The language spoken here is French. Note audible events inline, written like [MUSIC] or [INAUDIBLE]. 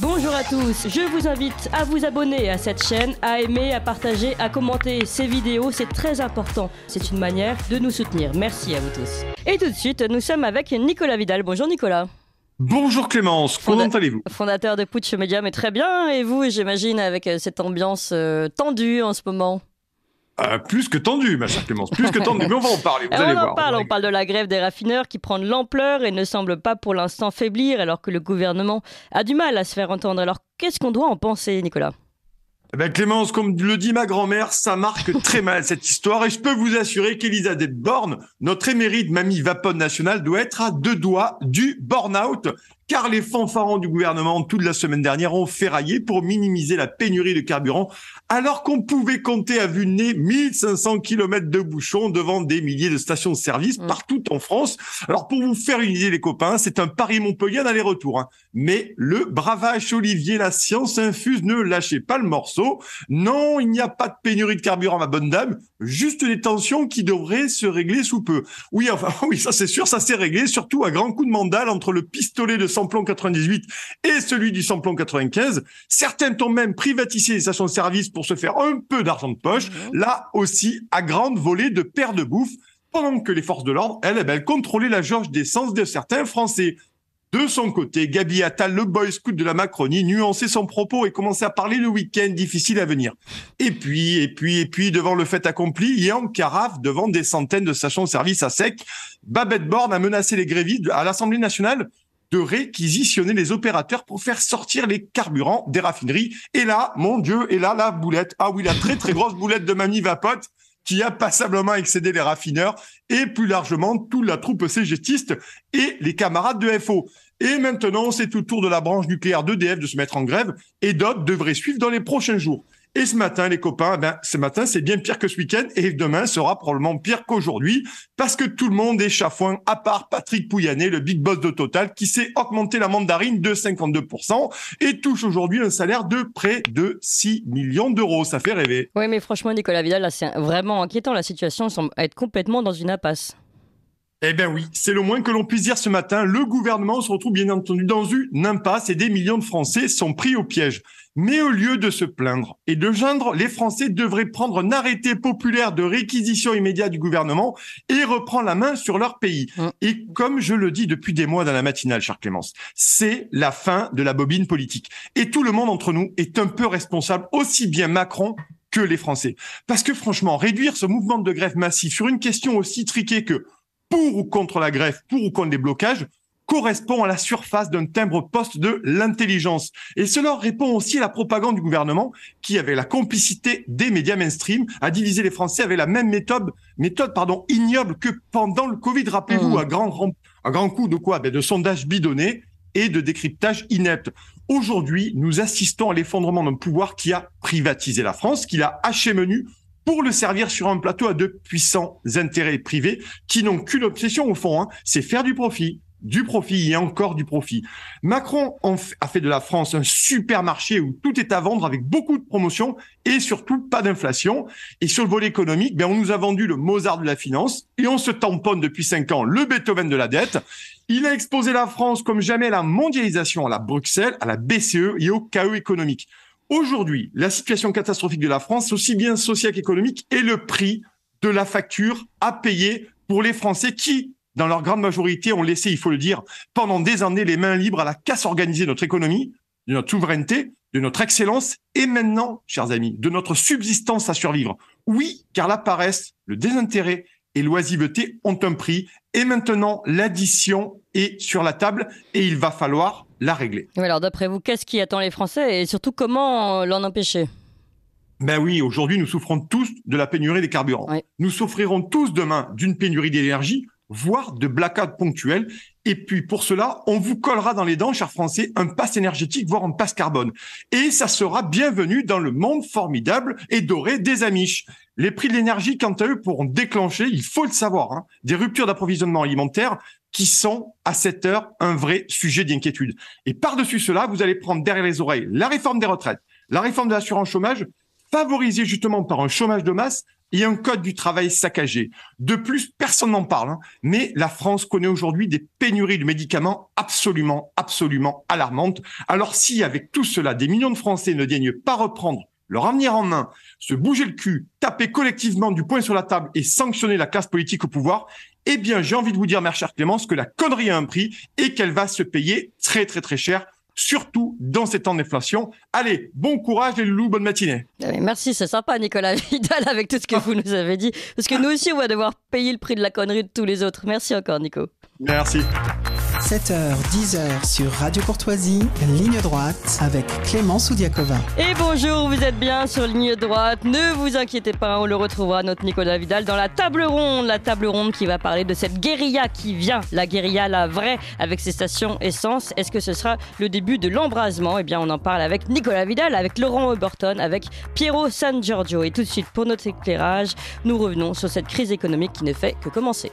Bonjour à tous, je vous invite à vous abonner à cette chaîne, à aimer, à partager, à commenter ces vidéos, c'est très important. C'est une manière de nous soutenir. Merci à vous tous. Et tout de suite, nous sommes avec Nicolas Vidal. Bonjour Nicolas. Bonjour Clémence, comment allez-vous Fondateur de Putsch Media, mais très bien. Et vous, j'imagine, avec euh, cette ambiance euh, tendue en ce moment euh, plus que tendu, ma chère Clémence, plus que tendu. Mais on va en parler. on parle, on parle de la grève des raffineurs qui prend de l'ampleur et ne semble pas pour l'instant faiblir, alors que le gouvernement a du mal à se faire entendre. Alors qu'est-ce qu'on doit en penser, Nicolas eh ben, Clémence, comme le dit ma grand-mère, ça marque très mal cette histoire et je peux vous assurer qu'Elisa Borne, notre émérite mamie vapone nationale, doit être à deux doigts du burn-out car les fanfarons du gouvernement toute la semaine dernière ont ferraillé pour minimiser la pénurie de carburant, alors qu'on pouvait compter à vue de nez 1500 km de bouchons devant des milliers de stations-service de mm. partout en France. Alors pour vous faire une idée, les copains, c'est un Paris-Montpellier d'aller-retour. Hein. Mais le bravage Olivier, la science infuse, ne lâchez pas le morceau. Non, il n'y a pas de pénurie de carburant, ma bonne dame, juste des tensions qui devraient se régler sous peu. Oui, enfin, [LAUGHS] oui, ça c'est sûr, ça s'est réglé, surtout à grand coup de mandale entre le pistolet de samplon 98 et celui du samplon 95. Certains ont même privatisé les stations-service de pour se faire un peu d'argent de poche, mmh. là aussi à grande volée de paires de bouffe, pendant que les forces de l'ordre, elles, elles, contrôlaient la jauge d'essence de certains Français. De son côté, Gabi Attal, le boy scout de la Macronie, nuançait son propos et commençait à parler le week-end difficile à venir. Et puis, et puis, et puis, devant le fait accompli, et en carafe, devant des centaines de stations-service de à sec, Babette Borne a menacé les grévistes à l'Assemblée nationale de réquisitionner les opérateurs pour faire sortir les carburants des raffineries. Et là, mon Dieu, et là, la boulette. Ah oui, la très, très grosse boulette de Mamie Vapote qui a passablement excédé les raffineurs et plus largement toute la troupe cégétiste et les camarades de FO. Et maintenant, c'est au tour de la branche nucléaire d'EDF de se mettre en grève et d'autres devraient suivre dans les prochains jours. Et ce matin, les copains, eh ben, ce matin, c'est bien pire que ce week-end et demain sera probablement pire qu'aujourd'hui parce que tout le monde est chafouin à part Patrick Pouyanné, le big boss de Total, qui s'est augmenté la mandarine de 52% et touche aujourd'hui un salaire de près de 6 millions d'euros. Ça fait rêver. Oui, mais franchement, Nicolas Vidal, là, c'est vraiment inquiétant. La situation semble être complètement dans une impasse. Eh bien oui, c'est le moins que l'on puisse dire ce matin. Le gouvernement se retrouve bien entendu dans une impasse et des millions de Français sont pris au piège. Mais au lieu de se plaindre et de geindre, les Français devraient prendre un arrêté populaire de réquisition immédiate du gouvernement et reprendre la main sur leur pays. Mm. Et comme je le dis depuis des mois dans la matinale, cher Clémence, c'est la fin de la bobine politique. Et tout le monde entre nous est un peu responsable, aussi bien Macron que les Français. Parce que franchement, réduire ce mouvement de grève massif sur une question aussi triquée que pour ou contre la greffe, pour ou contre les blocages, correspond à la surface d'un timbre poste de l'intelligence. Et cela répond aussi à la propagande du gouvernement qui, avait la complicité des médias mainstream, à diviser les Français avec la même méthode, méthode pardon, ignoble que pendant le Covid. Rappelez-vous, mmh. à, grand, à grand coup de quoi ben De sondages bidonnés et de décryptage inepte. Aujourd'hui, nous assistons à l'effondrement d'un pouvoir qui a privatisé la France, qui l'a haché menu pour le servir sur un plateau à de puissants intérêts privés qui n'ont qu'une obsession au fond, hein, c'est faire du profit du profit et encore du profit. Macron a fait de la France un supermarché où tout est à vendre avec beaucoup de promotions et surtout pas d'inflation. Et sur le volet économique, ben on nous a vendu le Mozart de la finance et on se tamponne depuis cinq ans le Beethoven de la dette. Il a exposé la France comme jamais à la mondialisation, à la Bruxelles, à la BCE et au chaos économique. Aujourd'hui, la situation catastrophique de la France, aussi bien sociale qu'économique, est le prix de la facture à payer pour les Français qui, dans leur grande majorité, ont laissé, il faut le dire, pendant des années les mains libres à la casse organisée de notre économie, de notre souveraineté, de notre excellence et maintenant, chers amis, de notre subsistance à survivre. Oui, car la paresse, le désintérêt et l'oisiveté ont un prix et maintenant l'addition est sur la table et il va falloir la régler. alors d'après vous, qu'est-ce qui attend les Français et surtout comment euh, l'en empêcher ben oui, aujourd'hui, nous souffrons tous de la pénurie des carburants. Nous souffrirons tous demain d'une pénurie d'énergie, voire de blackouts ponctuels. Et puis, pour cela, on vous collera dans les dents, chers Français, un pass énergétique, voire un passe carbone. Et ça sera bienvenu dans le monde formidable et doré des Amish. Les prix de l'énergie, quant à eux, pourront déclencher, il faut le savoir, hein, des ruptures d'approvisionnement alimentaire qui sont à cette heure un vrai sujet d'inquiétude. Et par-dessus cela, vous allez prendre derrière les oreilles la réforme des retraites, la réforme de l'assurance chômage, favorisée justement par un chômage de masse et un code du travail saccagé. De plus, personne n'en parle, hein, mais la France connaît aujourd'hui des pénuries de médicaments absolument, absolument alarmantes. Alors si, avec tout cela, des millions de Français ne daignent pas reprendre leur avenir en main, se bouger le cul, taper collectivement du poing sur la table et sanctionner la classe politique au pouvoir, eh bien, j'ai envie de vous dire, ma chère Clémence, que la connerie a un prix et qu'elle va se payer très, très, très cher surtout dans ces temps d'inflation. Allez, bon courage les loulous, bonne matinée. Ah merci, c'est sympa Nicolas [LAUGHS] Vidal avec tout ce que ah. vous nous avez dit. Parce que nous aussi, on va devoir payer le prix de la connerie de tous les autres. Merci encore Nico. Merci. 7h, 10h sur Radio Courtoisie, ligne droite avec Clément Soudiakova. Et bonjour, vous êtes bien sur ligne droite. Ne vous inquiétez pas, on le retrouvera, notre Nicolas Vidal, dans la table ronde. La table ronde qui va parler de cette guérilla qui vient, la guérilla, la vraie, avec ses stations essence. Est-ce que ce sera le début de l'embrasement Eh bien, on en parle avec Nicolas Vidal, avec Laurent Oberton, avec Piero San Giorgio. Et tout de suite, pour notre éclairage, nous revenons sur cette crise économique qui ne fait que commencer.